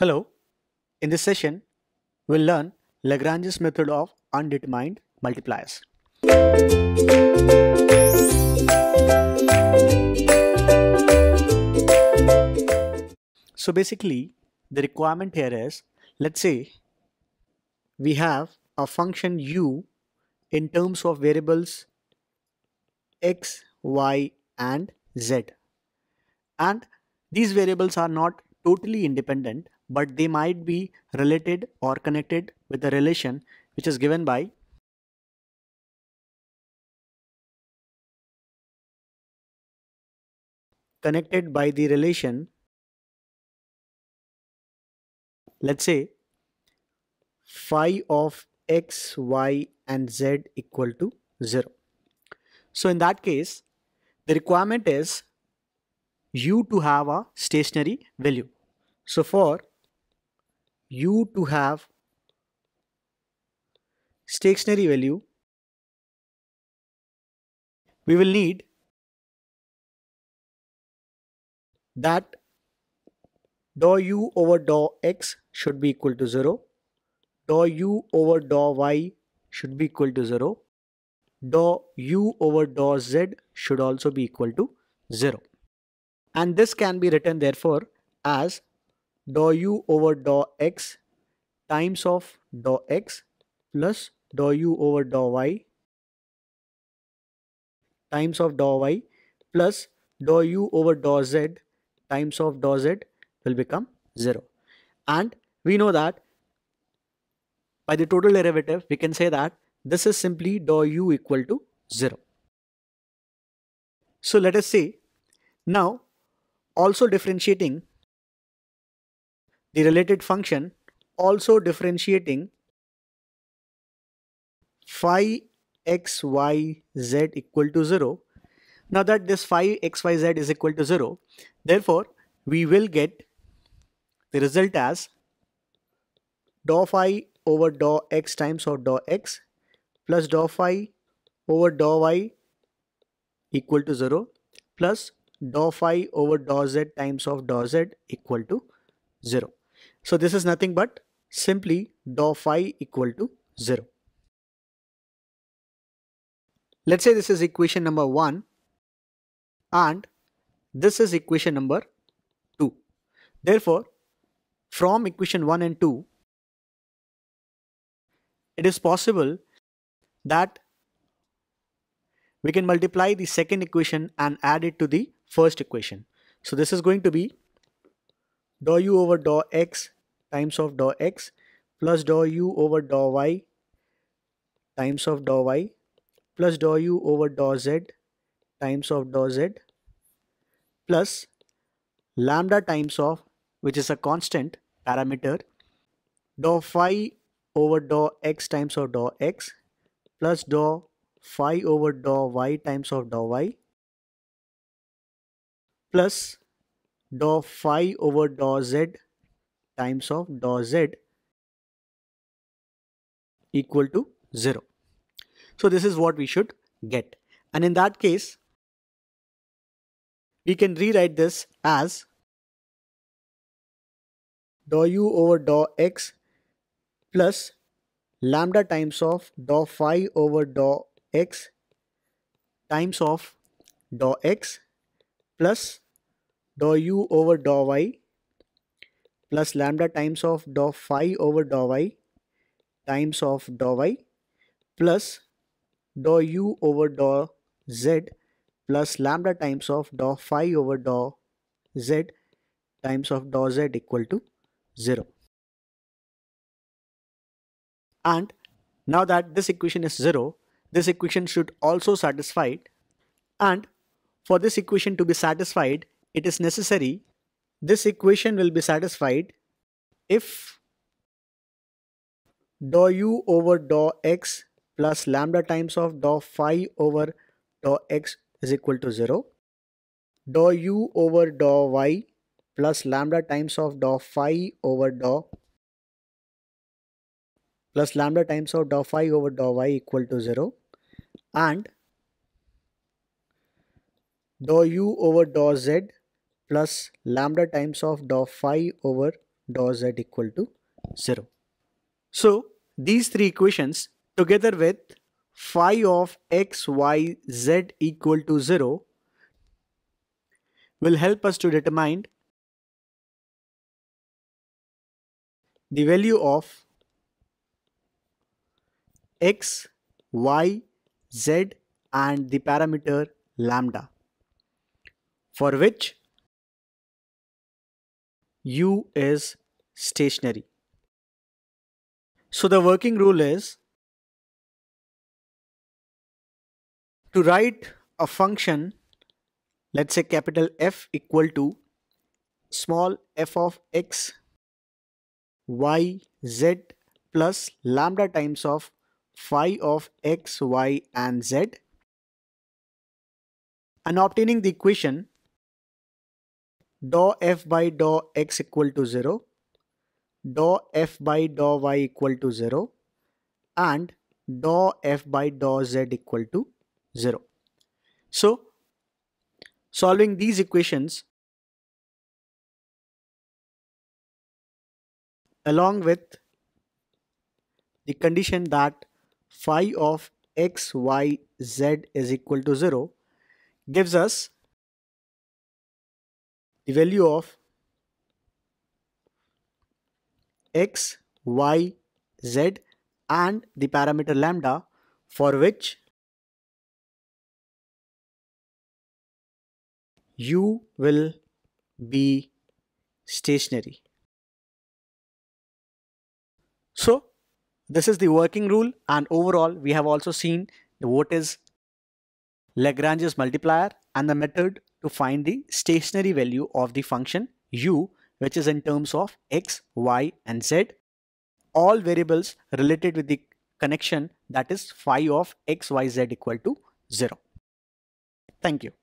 Hello, in this session, we'll learn Lagrange's method of undetermined multipliers. So basically, the requirement here is, let's say we have a function u in terms of variables x, y and z. And these variables are not totally independent but they might be related or connected with the relation which is given by connected by the relation let's say phi of x y and z equal to 0 so in that case the requirement is u to have a stationary value so for u to have stationary value we will need that dou u over dou x should be equal to 0 dou u over dou y should be equal to 0 dou u over dou z should also be equal to 0 and this can be written therefore as dou u over dou x times of dou x plus dou u over dou y times of dou y plus dou u over dou z times of dou z will become 0. And we know that by the total derivative, we can say that this is simply dou u equal to 0. So let us see now also differentiating the related function also differentiating phi x y z equal to 0 now that this phi x y z is equal to 0 therefore we will get the result as dou phi over dou x times of dou x plus dou phi over dou y equal to 0 plus dou phi over dou z times of dou z equal to 0. So this is nothing but simply dou phi equal to 0. Let's say this is equation number 1 and this is equation number 2. Therefore, from equation 1 and 2, it is possible that we can multiply the second equation and add it to the first equation. So this is going to be dou u over dou x times of dou x plus dou u over dou y times of dou y plus dou u over dou z times of dou z plus lambda times of which is a constant parameter dou phi over dou x times of dou x plus dou phi over dou y times of dou y plus dou phi over dou z times of dou z equal to 0. So this is what we should get. And in that case, we can rewrite this as dou u over dou x plus lambda times of dou phi over dou x times of dou x plus dou u over dou y plus lambda times of dou phi over dou y times of dou y plus dou u over dou z plus lambda times of dou phi over dou z times of dou z equal to 0. And now that this equation is 0, this equation should also satisfy it. And for this equation to be satisfied, it is necessary, this equation will be satisfied if dou u over dou x plus lambda times of dou phi over dou x is equal to 0. Dou u over dou y plus lambda times of dou phi over dou plus lambda times of dou phi over dou y equal to 0 and dou u over dou z plus lambda times of dou phi over dou z equal to 0. So these three equations together with phi of x, y, z equal to 0 will help us to determine the value of x, y, z and the parameter lambda for which U is stationary. So the working rule is to write a function, let's say capital F equal to small f of x, y, z plus lambda times of phi of x, y and z. And obtaining the equation dou f by dou x equal to 0, dou f by dou y equal to 0 and dou f by dou z equal to 0. So solving these equations along with the condition that phi of x y z is equal to 0 gives us the value of x, y, z and the parameter lambda for which u will be stationary. So this is the working rule and overall we have also seen what is Lagrange's multiplier and the method to find the stationary value of the function u which is in terms of x, y and z. All variables related with the connection that is phi of x, y, z equal to 0. Thank you.